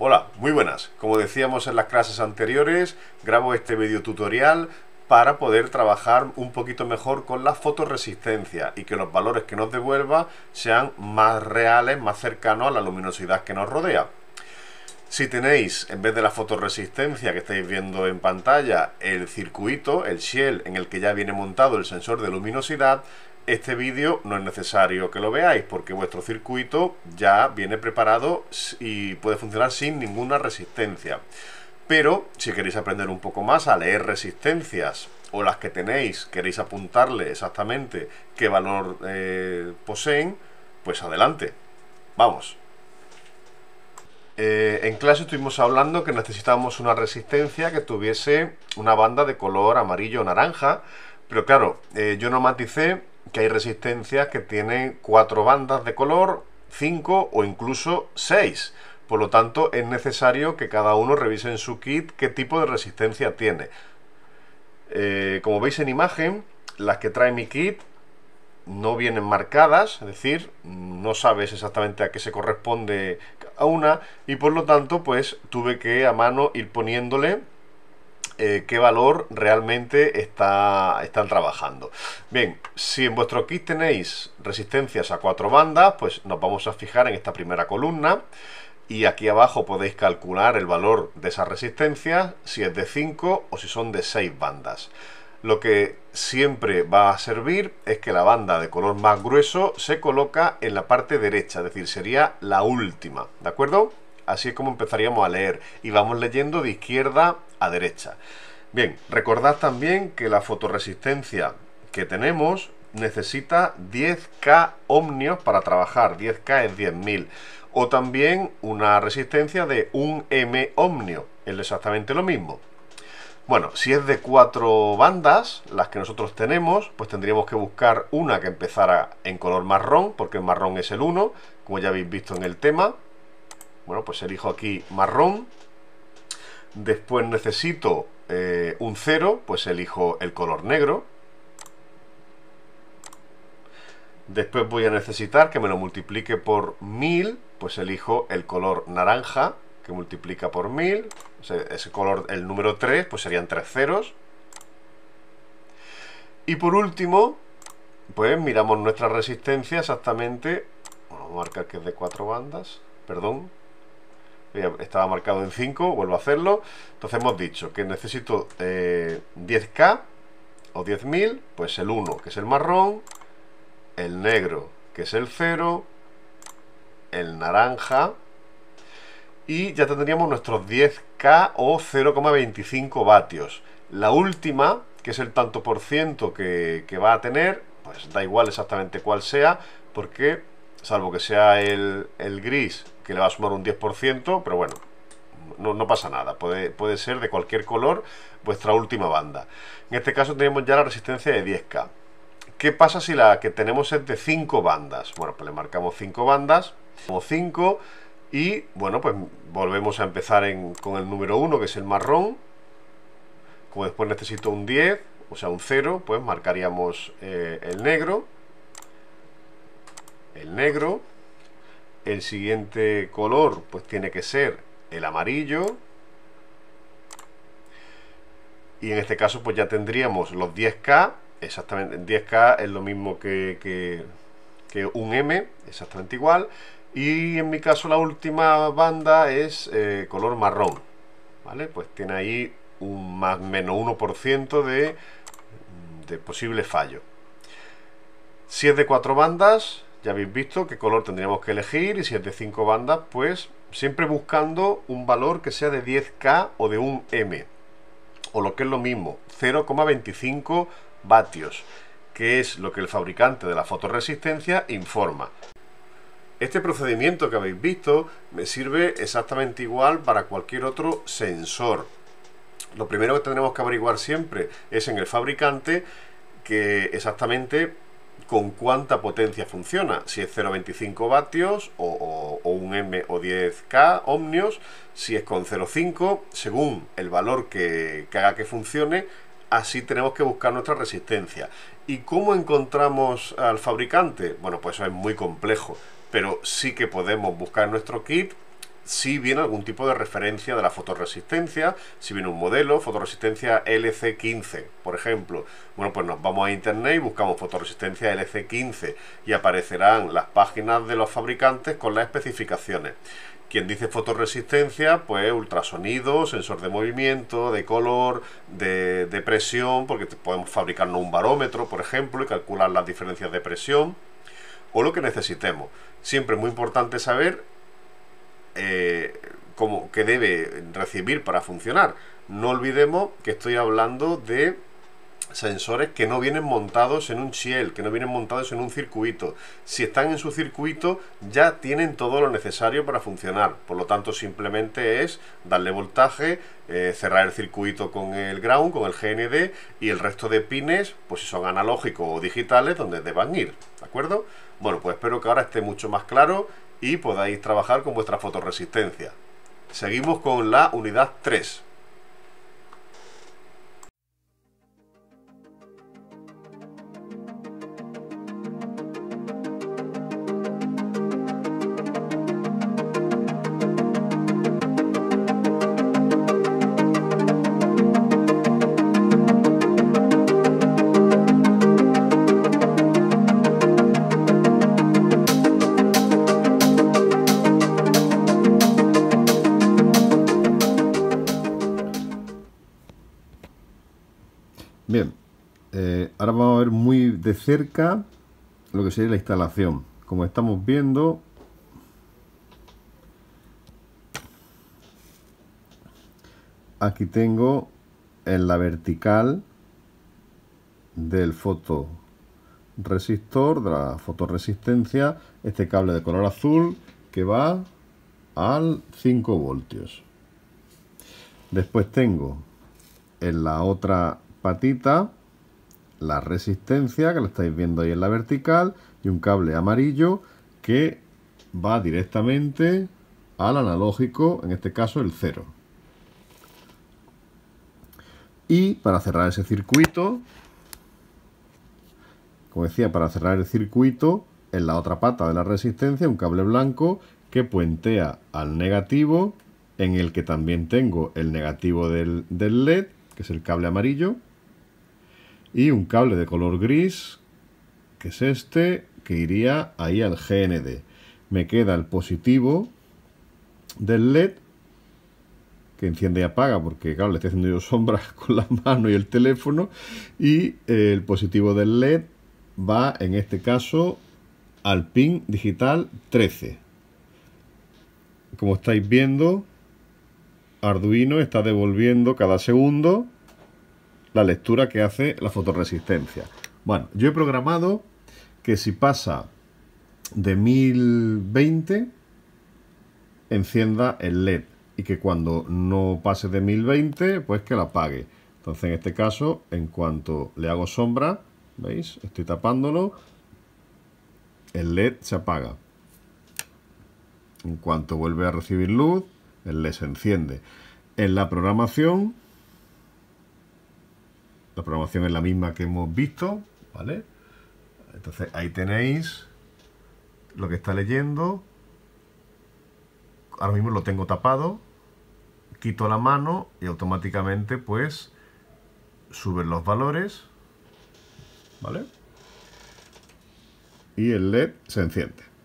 Hola, muy buenas. Como decíamos en las clases anteriores, grabo este video tutorial para poder trabajar un poquito mejor con la fotoresistencia y que los valores que nos devuelva sean más reales, más cercanos a la luminosidad que nos rodea. Si tenéis, en vez de la fotoresistencia que estáis viendo en pantalla, el circuito, el shell en el que ya viene montado el sensor de luminosidad, este vídeo no es necesario que lo veáis porque vuestro circuito ya viene preparado y puede funcionar sin ninguna resistencia. Pero si queréis aprender un poco más a leer resistencias o las que tenéis, queréis apuntarle exactamente qué valor eh, poseen, pues adelante. Vamos. Eh, en clase estuvimos hablando que necesitábamos una resistencia que tuviese una banda de color amarillo o naranja, pero claro, eh, yo no maticé que hay resistencias que tienen cuatro bandas de color, cinco o incluso seis. Por lo tanto, es necesario que cada uno revise en su kit qué tipo de resistencia tiene. Eh, como veis en imagen, las que trae mi kit no vienen marcadas, es decir, no sabes exactamente a qué se corresponde a una y por lo tanto pues tuve que a mano ir poniéndole eh, qué valor realmente está, están trabajando. Bien, si en vuestro kit tenéis resistencias a cuatro bandas, pues nos vamos a fijar en esta primera columna y aquí abajo podéis calcular el valor de esas resistencias, si es de 5 o si son de seis bandas. Lo que siempre va a servir es que la banda de color más grueso se coloca en la parte derecha, es decir, sería la última, ¿de acuerdo? Así es como empezaríamos a leer y vamos leyendo de izquierda derecha. Bien, recordad también que la fotoresistencia que tenemos necesita 10K ohmios para trabajar, 10K es 10.000, o también una resistencia de 1 M ohmio, es exactamente lo mismo. Bueno, si es de cuatro bandas, las que nosotros tenemos, pues tendríamos que buscar una que empezara en color marrón, porque el marrón es el 1, como ya habéis visto en el tema. Bueno, pues elijo aquí marrón, Después necesito eh, un cero pues elijo el color negro. Después voy a necesitar que me lo multiplique por 1000, pues elijo el color naranja, que multiplica por 1000. ese color, el número 3, pues serían tres ceros. Y por último, pues miramos nuestra resistencia exactamente. vamos a marcar que es de 4 bandas, perdón, estaba marcado en 5, vuelvo a hacerlo. Entonces hemos dicho que necesito 10k eh, o 10.000, pues el 1, que es el marrón, el negro, que es el 0, el naranja, y ya tendríamos nuestros 10k o 0,25 vatios. La última, que es el tanto por ciento que va a tener, pues da igual exactamente cuál sea, porque salvo que sea el, gris, que le va a sumar un 10%, pero bueno, no, pasa nada, puede, puede ser de cualquier color vuestra última banda. En este caso tenemos ya la resistencia de 10K. ¿Qué pasa si la que tenemos es de 5 bandas? Bueno, pues le marcamos 5 bandas, como 5, y bueno, pues volvemos a empezar con el número 1, que es el marrón. Como después necesito un 10, o sea, un 0, pues marcaríamos eh, el negro el negro. El siguiente color pues tiene que ser el amarillo. Y en este caso pues ya tendríamos los 10K. Exactamente, 10K es lo mismo que, un M, exactamente igual. Y en mi caso la última banda es eh, color marrón. ¿Vale? Pues tiene ahí un más menos 1% de, de posible fallo. Si es de cuatro bandas, ya habéis visto qué color tendríamos que elegir y si es de 5 bandas, pues siempre buscando un valor que sea de 10K o de 1 M, o lo que es lo mismo, 0,25 vatios, que es lo que el fabricante de la fotoresistencia informa. Este procedimiento que habéis visto me sirve exactamente igual para cualquier otro sensor. Lo primero que tendremos que averiguar siempre es en el fabricante que exactamente con cuánta potencia funciona, si es 0,25 vatios o, un M o 10K ohmios, si es con 0,5, según el valor que, que haga que funcione, así tenemos que buscar nuestra resistencia. ¿Y cómo encontramos al fabricante? Bueno, pues eso es muy complejo, pero sí que podemos buscar nuestro kit si viene algún tipo de referencia de la fotoresistencia si viene un modelo, fotoresistencia LC15, por ejemplo. Bueno, pues nos vamos a internet y buscamos fotoresistencia LC15 y aparecerán las páginas de los fabricantes con las especificaciones. Quien dice fotoresistencia pues ultrasonido, sensor de movimiento, de color, de, de presión, porque podemos fabricarnos un barómetro, por ejemplo, y calcular las diferencias de presión o lo que necesitemos. Siempre es muy importante saber eh, como que debe recibir para funcionar. No olvidemos que estoy hablando de sensores que no vienen montados en un shield que no vienen montados en un circuito. Si están en su circuito ya tienen todo lo necesario para funcionar. Por lo tanto simplemente es darle voltaje, eh, cerrar el circuito con el ground, con el GND y el resto de pines, pues si son analógicos o digitales, donde deban ir. ¿De acuerdo? Bueno, pues espero que ahora esté mucho más claro y podáis trabajar con vuestra fotoresistencia. Seguimos con la unidad 3. Bien, eh, ahora vamos a ver muy de cerca lo que sería la instalación. Como estamos viendo, aquí tengo en la vertical del fotoresistor, de la fotoresistencia, este cable de color azul que va al 5 voltios. Después tengo en la otra patita, la resistencia que lo estáis viendo ahí en la vertical y un cable amarillo que va directamente al analógico, en este caso el cero. Y para cerrar ese circuito, como decía, para cerrar el circuito, en la otra pata de la resistencia, un cable blanco que puentea al negativo, en el que también tengo el negativo del LED, que es el cable amarillo, y un cable de color gris, que es este, que iría ahí al GND. Me queda el positivo del LED, que enciende y apaga, porque claro, le estoy haciendo yo sombras con la mano y el teléfono, y eh, el positivo del LED va, en este caso, al pin digital 13. Como estáis viendo, Arduino está devolviendo cada segundo la lectura que hace la fotoresistencia. Bueno, yo he programado que si pasa de 1020 encienda el LED y que cuando no pase de 1020 pues que la apague. Entonces en este caso en cuanto le hago sombra, ¿veis? Estoy tapándolo, el LED se apaga. En cuanto vuelve a recibir luz, el LED se enciende. En la programación la programación es la misma que hemos visto, ¿vale? Entonces ahí tenéis lo que está leyendo. Ahora mismo lo tengo tapado. Quito la mano y automáticamente pues suben los valores. ¿Vale? Y el LED se enciende.